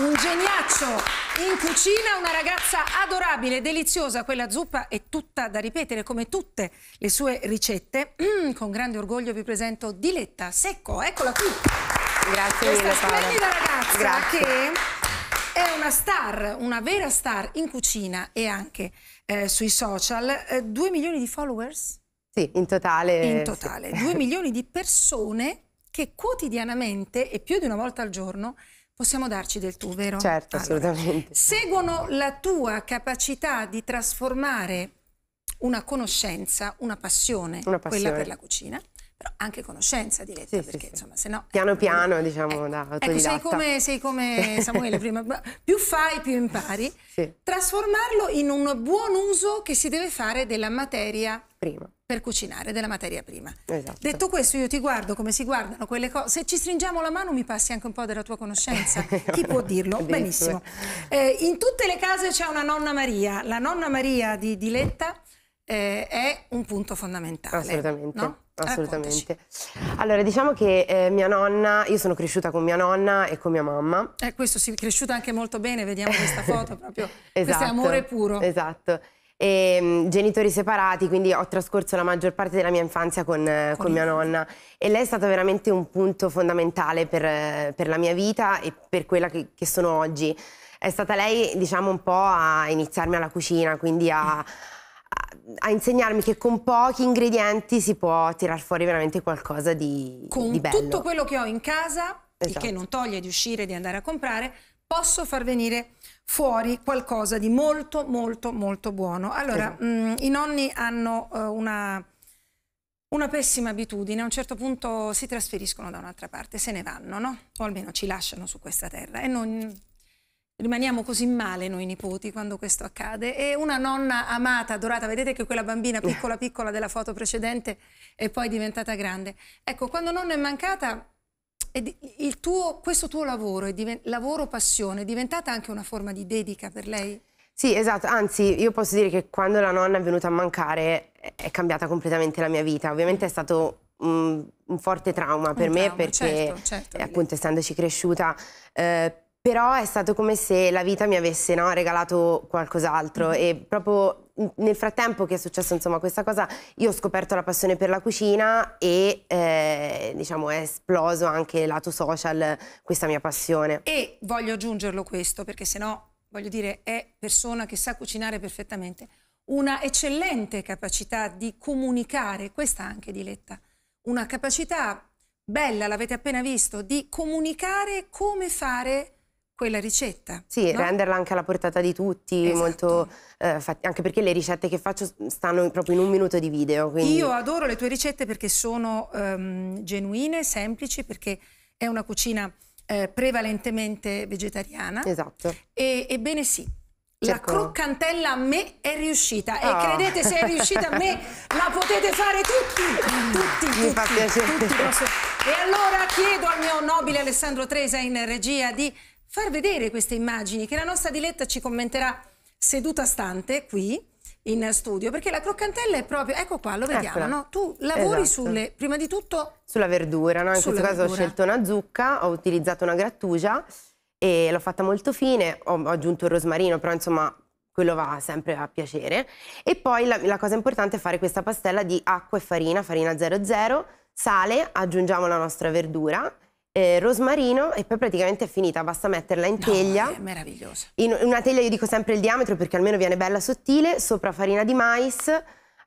Un geniaccio! In cucina una ragazza adorabile, deliziosa, quella zuppa è tutta da ripetere come tutte le sue ricette. Mm, con grande orgoglio vi presento Diletta Secco, eccola qui. Grazie Questa mille Paola. splendida ragazza Grazie. che è una star, una vera star in cucina e anche eh, sui social. Eh, due milioni di followers? Sì, in totale. In totale, sì. due milioni di persone che quotidianamente e più di una volta al giorno Possiamo darci del tu, vero? Certo, allora, Seguono la tua capacità di trasformare una conoscenza, una passione, una passione. quella per la cucina, però anche conoscenza diretta, sì, perché sì, insomma, se no... Piano piano, eh, diciamo, ecco, da autodidatta. Ecco, sei come, sei come Samuele prima, più fai, più impari. Sì. Trasformarlo in un buon uso che si deve fare della materia prima per cucinare della materia prima. Esatto. Detto questo io ti guardo come si guardano quelle cose, se ci stringiamo la mano mi passi anche un po' della tua conoscenza, chi può dirlo? Benissimo. Eh, in tutte le case c'è una nonna Maria, la nonna Maria di Diletta eh, è un punto fondamentale. Assolutamente. No? Assolutamente. Raccontaci. Allora, diciamo che eh, mia nonna, io sono cresciuta con mia nonna e con mia mamma. Eh, questo sì, cresciuta anche molto bene, vediamo questa foto proprio. esatto, questo è amore puro. Esatto e ehm, genitori separati, quindi ho trascorso la maggior parte della mia infanzia con, eh, con, mia nonna e lei è stata veramente un punto fondamentale per, eh, per la mia vita e per quella che, che sono oggi. È stata lei, diciamo, un po' a iniziarmi alla cucina, quindi a... Mm a insegnarmi che con pochi ingredienti si può tirar fuori veramente qualcosa di, con di bello. Con tutto quello che ho in casa, esatto. che non toglie di uscire, di andare a comprare, posso far venire fuori qualcosa di molto molto molto buono. Allora, eh. mh, mm, i nonni hanno uh, una, una, pessima abitudine, a un certo punto si trasferiscono da un'altra parte, se ne vanno, no? O almeno ci lasciano su questa terra e non rimaniamo così male noi nipoti quando questo accade e una nonna amata, adorata, vedete che quella bambina piccola piccola della foto precedente è poi diventata grande. Ecco, quando nonna è mancata tuo, questo tuo lavoro, lavoro-passione, è diventata anche una forma di dedica per lei? Sì, esatto, anzi io posso dire che quando la nonna è venuta a mancare è cambiata completamente la mia vita, ovviamente è stato un, un forte trauma un per trauma, me perché certo, certo. Eh, appunto essendoci cresciuta, eh, però è stato come se la vita mi avesse no, regalato qualcos'altro mm -hmm. e proprio nel frattempo che è successo insomma, questa cosa, io ho scoperto la passione per la cucina e eh, diciamo, è esploso anche lato social questa mia passione. E voglio aggiungerlo questo perché sennò voglio dire è persona che sa cucinare perfettamente, una eccellente capacità di comunicare, questa anche Diletta, una capacità bella, l'avete appena visto, di comunicare come fare quella ricetta. Sì, no? renderla anche alla portata di tutti, esatto. molto, eh, anche perché le ricette che faccio stanno proprio in un minuto di video. Quindi... Io adoro le tue ricette perché sono um, genuine, semplici, perché è una cucina eh, prevalentemente vegetariana. Esatto. E, ebbene sì, Cerco. La certo. croccantella a me è riuscita oh. e ah. credete se è riuscita a me la potete fare tutti, tutti, Mi fa tutti, piacere. tutti. E allora chiedo al mio nobile Alessandro Tresa in regia di far vedere queste immagini che la nostra Diletta ci commenterà seduta stante qui in studio perché la croccantella è proprio ecco qua lo vediamo no? tu lavori esatto. sulle prima di tutto sulla verdura no? in questo verdura. caso ho scelto una zucca ho utilizzato una grattugia e l'ho fatta molto fine ho, ho aggiunto il rosmarino però insomma quello va sempre a piacere e poi la, la cosa importante è fare questa pastella di acqua e farina farina 00 sale aggiungiamo la nostra verdura eh, rosmarino e poi praticamente è finita, basta metterla in teglia. No, è meraviglioso. In una teglia io dico sempre il diametro perché almeno viene bella sottile, sopra farina di mais,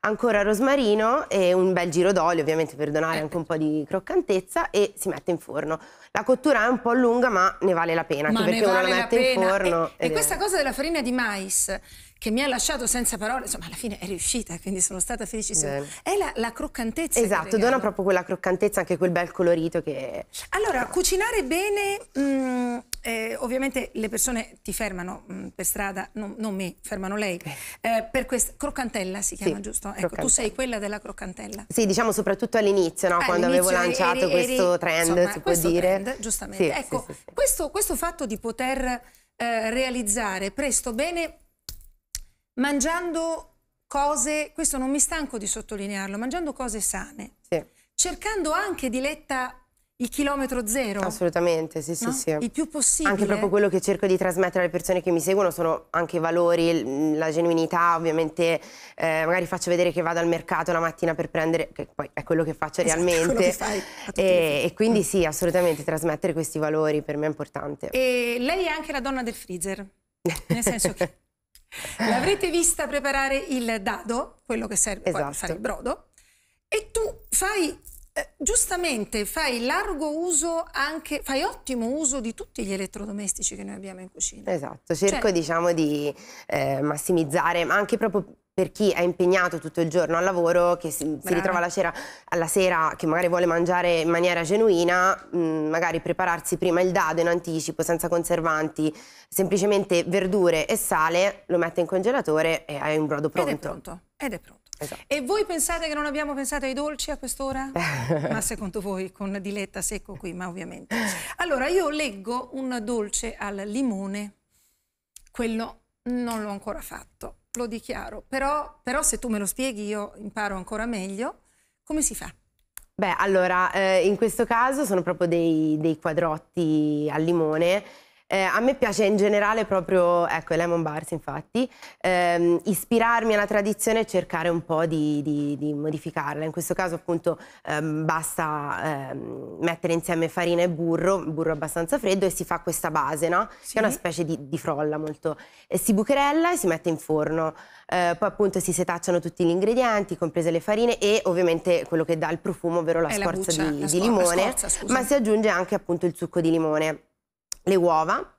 ancora rosmarino e un bel giro d'olio ovviamente per donare anche un po' di croccantezza e si mette in forno. La cottura è un po' lunga ma ne vale la pena, ma perché vale uno la mette pena. in forno. E, e questa cosa della farina di mais che mi ha lasciato senza parole, insomma alla fine è riuscita, quindi sono stata felicissima. Bene. È la, la, croccantezza. Esatto, dona proprio quella croccantezza, anche quel bel colorito che... Allora, cucinare bene... Mh, mm, eh, ovviamente le persone ti fermano mh, mm, per strada, non, non me, fermano lei, eh, eh per questa croccantella si chiama, sì, giusto? Ecco, tu sei quella della croccantella. Sì, diciamo soprattutto all'inizio, no? Eh, quando avevo lanciato eri, eri, questo trend, insomma, si può dire. Trend, giustamente. Sì, ecco, sì, questo, questo, fatto di poter eh, realizzare presto bene mangiando cose, questo non mi stanco di sottolinearlo, mangiando cose sane, cercando anche diletta il chilometro zero. Assolutamente, sì, sì, no? sì. Il più possibile. Anche proprio quello che cerco di trasmettere alle persone che mi seguono sono anche i valori, la genuinità, ovviamente eh, magari faccio vedere che vado al mercato la mattina per prendere, che poi è quello che faccio esatto, realmente. Che fai, e, e, quindi mm. sì, assolutamente trasmettere questi valori per me è importante. E lei è anche la donna del freezer, nel senso che l'avrete vista preparare il dado, quello che serve esatto. poi per fare il brodo, e tu fai eh, giustamente fai largo uso anche, fai ottimo uso di tutti gli elettrodomestici che noi abbiamo in cucina. Esatto, cerco cioè... diciamo di eh, massimizzare, ma anche proprio per chi è impegnato tutto il giorno al lavoro, che si, si ritrova alla sera, alla sera, che magari vuole mangiare in maniera genuina, mh, mm, magari prepararsi prima il dado in anticipo, senza conservanti, semplicemente verdure e sale, lo mette in congelatore e hai un brodo pronto. Ed è pronto. Ed è pronto. Esatto. E voi pensate che non abbiamo pensato ai dolci a quest'ora? ma secondo voi, con Diletta Secco qui, ma ovviamente. Allora, io leggo un dolce al limone, quello non l'ho ancora fatto, lo dichiaro, però, però se tu me lo spieghi io imparo ancora meglio. Come si fa? Beh, allora, eh, in questo caso sono proprio dei, dei quadrotti al limone eh, a me piace in generale proprio, ecco, i Lemon Bars infatti, ehm, ispirarmi alla tradizione e cercare un po' di, di, di modificarla. In questo caso appunto ehm, basta ehm, mettere insieme farina e burro, burro abbastanza freddo e si fa questa base, no? Sì. Che è una specie di, di frolla molto... E si bucherella e si mette in forno. Eh, poi appunto si setacciano tutti gli ingredienti, comprese le farine e ovviamente quello che dà il profumo, ovvero la è scorza la buccia, di, la scorza, di, limone, scorza, ma si aggiunge anche appunto il succo di limone le uova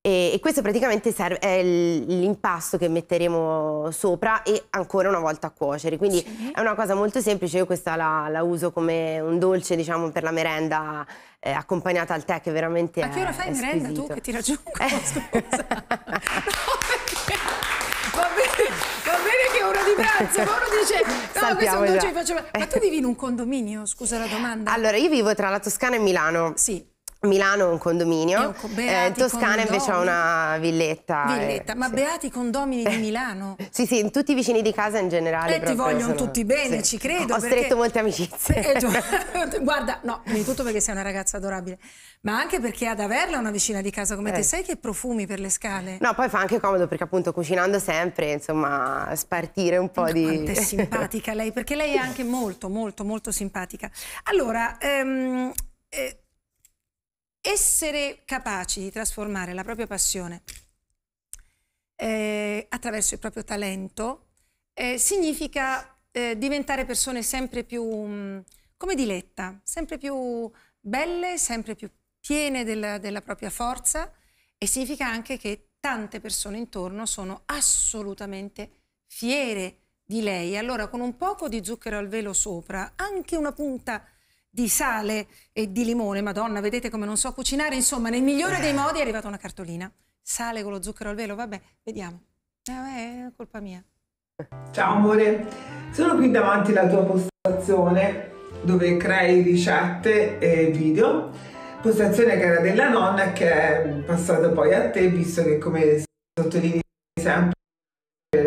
e, e questo praticamente serve, è l'impasto che metteremo sopra e ancora una volta a cuocere. Quindi sì. è una cosa molto semplice, io questa la, la uso come un dolce diciamo, per la merenda eh, accompagnata al tè che veramente Ma è Ma che ora fai merenda tu che ti raggiungo? Eh. Scusa. no, va bene, va bene che è ora di pranzo, ma uno dice no, Saltiamo questo dolce che faccio Ma tu vivi in un condominio, scusa la domanda. Allora, io vivo tra la Toscana e Milano. Sì. Milano è un condominio, eh, Toscana condomini. invece ha una villetta. Villetta, eh, ma sì. beati condomini di Milano. sì, sì, tutti i vicini di casa in generale. Eh, ti vogliono sono... tutti bene, sì. ci credo. Ho perché... stretto molte amicizie. Eh, guarda, no, prima di tutto perché sei una ragazza adorabile, ma anche perché ad averla una vicina di casa come eh. te, sai che profumi per le scale? No, poi fa anche comodo perché appunto cucinando sempre, insomma, spartire un po' Quanto di... Quanto è simpatica lei, perché lei è anche molto, molto, molto simpatica. Allora, ehm, essere capaci di trasformare la propria passione eh, attraverso il proprio talento eh, significa eh, diventare persone sempre più mh, mm, come diletta, sempre più belle, sempre più piene della, della propria forza e significa anche che tante persone intorno sono assolutamente fiere di lei. Allora con un poco di zucchero al velo sopra, anche una punta di sale e di limone, madonna, vedete come non so cucinare, insomma, nel migliore dei eh. modi è arrivata una cartolina. Sale con lo zucchero al velo, vabbè, vediamo. Eh, vabbè, è colpa mia. Ciao amore, sono qui davanti alla tua postazione dove crei ricette e video. Postazione che era della nonna che è passata poi a te, visto che come sottolinei sempre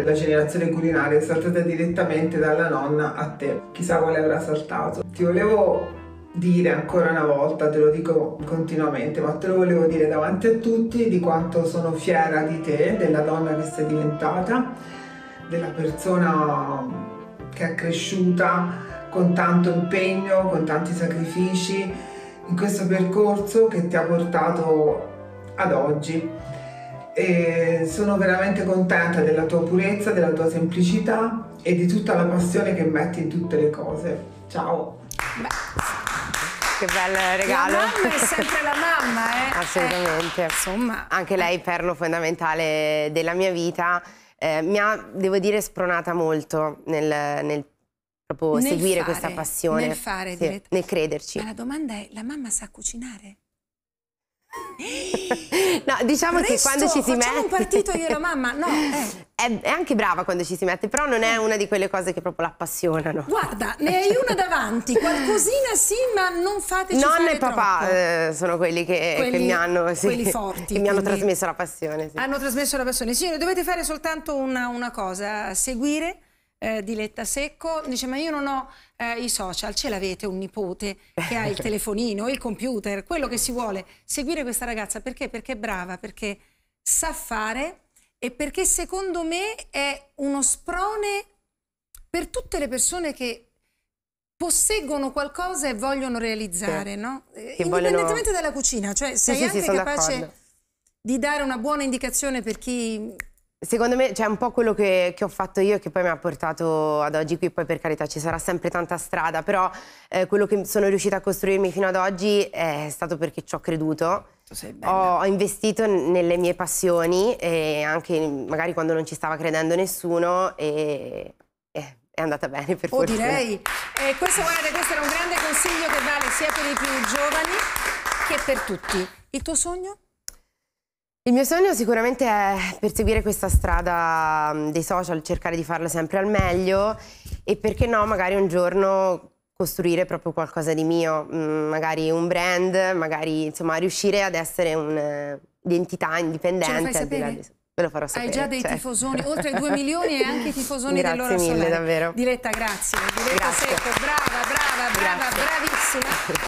la generazione culinaria è saltata direttamente dalla nonna a te, chissà quale avrà saltato. Ti volevo dire ancora una volta, te lo dico continuamente, ma te lo volevo dire davanti a tutti di quanto sono fiera di te, della donna che sei diventata, della persona che è cresciuta con tanto impegno, con tanti sacrifici in questo percorso che ti ha portato ad oggi. E sono veramente contenta della tua purezza, della tua semplicità e di tutta la passione che metti in tutte le cose. Ciao! Beh. Che bel regalo. La mamma è sempre la mamma, eh? Assolutamente. Eh, insomma. Anche lei perlo fondamentale della mia vita. Eh, mi ha, devo dire, spronata molto nel, nel proprio nel seguire fare, questa passione. Nel fare, sì, nel crederci. Ma la domanda è, la mamma sa cucinare? No, diciamo Resto, che quando ci si mette... Facciamo un partito io e la mamma, no. Eh. È, è, anche brava quando ci si mette, però non è una di quelle cose che proprio l'appassionano. Guarda, ne hai una davanti, qualcosina sì, ma non fateci Nonna e papà eh, sono quelli che, quelli, che mi hanno... Sì, quelli forti. Che mi hanno trasmesso la passione. Sì. Hanno trasmesso la passione. Signore, dovete fare soltanto una, una cosa, seguire eh, Diletta Secco, dice ma io non ho eh, i social, ce l'avete un nipote che ha il telefonino, il computer, quello che si vuole, seguire questa ragazza perché? Perché è brava, perché sa fare e perché secondo me è uno sprone per tutte le persone che posseggono qualcosa e vogliono realizzare, sì. no? Che eh, Indipendentemente vogliono... dalla cucina, cioè sei sì, sì, anche capace di dare una buona indicazione per chi Secondo me c'è cioè, un po' quello che, che, ho fatto io che poi mi ha portato ad oggi qui, poi per carità ci sarà sempre tanta strada, però eh, quello che sono riuscita a costruirmi fino ad oggi è stato perché ci ho creduto. Ho, ho, investito nelle mie passioni e anche magari quando non ci stava credendo nessuno e eh, è andata bene per oh, fortuna. direi, eh, questo, guarda, questo era un grande consiglio che vale sia per i più giovani che per tutti. Il tuo sogno? Il mio sogno sicuramente è perseguire questa strada mm, dei social, cercare di farla sempre al meglio e perché no, magari un giorno costruire proprio qualcosa di mio, mm, magari un brand, magari insomma riuscire ad essere un'identità indipendente. Ce lo Ve lo farò sapere. Hai già dei certo. tifosoni, oltre ai 2 milioni e anche i tifosoni grazie dell'Oro mille, davvero. Diletta, grazie. Diletta grazie. Secco, brava, brava, brava, grazie. bravissima.